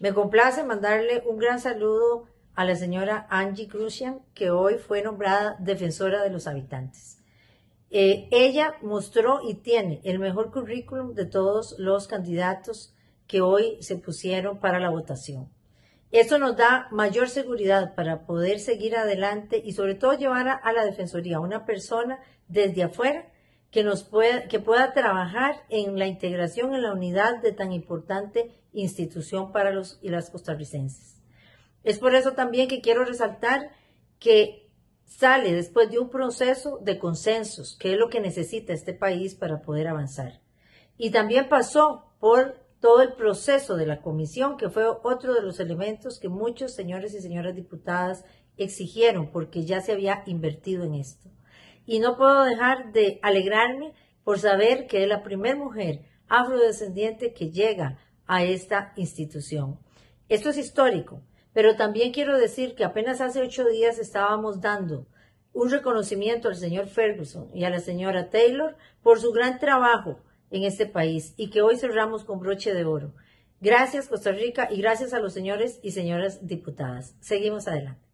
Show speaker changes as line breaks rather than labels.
Me complace mandarle un gran saludo a la señora Angie Crucian, que hoy fue nombrada defensora de los habitantes. Eh, ella mostró y tiene el mejor currículum de todos los candidatos que hoy se pusieron para la votación. Esto nos da mayor seguridad para poder seguir adelante y sobre todo llevar a, a la Defensoría una persona desde afuera que, pueda, pueda trabajar en la integración, en la unidad de tan importante institución para los y las costarricenses. Es por eso también que quiero resaltar que sale después de un proceso de consensos, que es lo que necesita este país para poder avanzar. Y también pasó por todo el proceso de la comisión, que fue otro de los elementos que muchos señores y señoras diputadas exigieron, porque ya se había invertido en esto y no puedo dejar de alegrarme por saber que es la primera mujer afrodescendiente que llega a esta institución. Esto es histórico, pero también quiero decir que apenas hace ocho días estábamos dando un reconocimiento al señor Ferguson y a la señora Taylor por su gran trabajo en este país y que hoy cerramos con broche de oro. Gracias Costa Rica y gracias a los señores y señoras diputadas. Seguimos adelante.